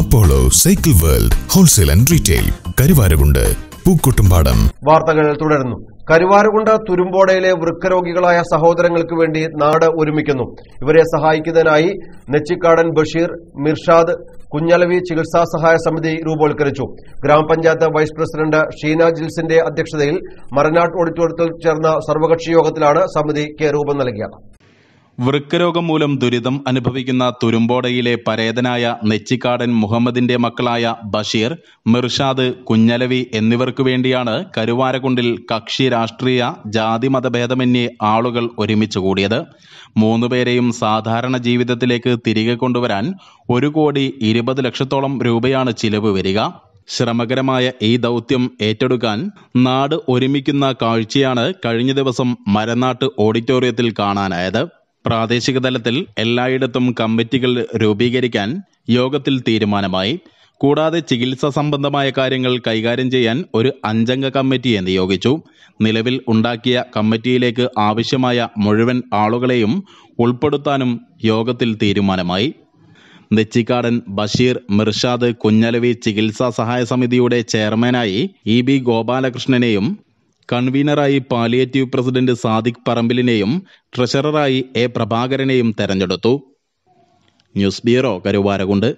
Apollo cycle world wholesale and retail Karuvarakund Pookkottumpadam വാർത്തകൾ തുടരുന്നു കരുവാരകുണ്ട് തുരുമ്പോടയിലെ വൃക്കരോഗികളായ സഹോദരങ്ങൾക്ക് വേണ്ടി നാട് ഒരുമിക്കുന്നു ഇവരെ സഹായിക്കുന്നതിനായി നെച്ചിക്കാടൻ ബഷീർ മിർഷാദ് കുഞ്ഞലവി ചികിത്സാ സഹായ സമിതി രൂപവൽക്കരിച്ചു ഗ്രാമപഞ്ചായത്ത് വൈസ് പ്രസിഡന്റ് ഷീന ജിൽസിന്റെ അധ്യക്ഷതയിൽ മറനാട്ട് ഓഡിറ്റോറിയത്തിൽ ചേർന്ന സർവകക്ഷി യോഗത്തിലാണ് സമിതിക്ക് രൂപം നൽകിയത് വൃക്കരോഗം മൂലം ദുരിതം അനുഭവിക്കുന്ന തുരുമ്പോടയിലെ പരേതനായ നെച്ചിക്കാടൻ മുഹമ്മദിന്റെ മക്കളായ ബഷീർ മിർഷാദ് കുഞ്ഞലവി എന്നിവർക്കു വേണ്ടിയാണ് കരുവാരകുണ്ടിൽ കക്ഷി രാഷ്ട്രീയ ജാതി മതഭേദമന്യേ ആളുകൾ ഒരുമിച്ചു കൂടിയത് മൂന്നുപേരെയും സാധാരണ ജീവിതത്തിലേക്ക് തിരികെ കൊണ്ടുവരാൻ ഒരു കോടി ഇരുപത് ലക്ഷത്തോളം രൂപയാണ് ചിലവ് വരിക ശ്രമകരമായ ഈ ദൗത്യം ഏറ്റെടുക്കാൻ നാട് ഒരുമിക്കുന്ന കാഴ്ചയാണ് കഴിഞ്ഞ ദിവസം മരനാട്ട് ഓഡിറ്റോറിയത്തിൽ കാണാനായത് പ്രാദേശിക തലത്തിൽ എല്ലായിടത്തും കമ്മിറ്റികൾ രൂപീകരിക്കാൻ യോഗത്തിൽ തീരുമാനമായി കൂടാതെ ചികിത്സ സംബന്ധമായ കാര്യങ്ങൾ കൈകാര്യം ചെയ്യാൻ ഒരു അഞ്ചംഗ കമ്മിറ്റിയെ നിയോഗിച്ചു നിലവിൽ ഉണ്ടാക്കിയ കമ്മിറ്റിയിലേക്ക് ആവശ്യമായ മുഴുവൻ ആളുകളെയും ഉൾപ്പെടുത്താനും യോഗത്തിൽ തീരുമാനമായി നെച്ചിക്കാടൻ ബഷീർ മിർഷാദ് കുഞ്ഞലവി ചികിത്സാ സഹായ സമിതിയുടെ ചെയർമാനായി ഇ ബി ഗോപാലകൃഷ്ണനെയും കൺവീനറായി പാലിയേറ്റീവ് പ്രസിഡന്റ് സാദിഖ് പറമ്പിലിനെയും ട്രഷററായി എ പ്രഭാകരനെയും തെരഞ്ഞെടുത്തു ന്യൂസ് ബ്യൂറോ കരുവാരകുണ്ട്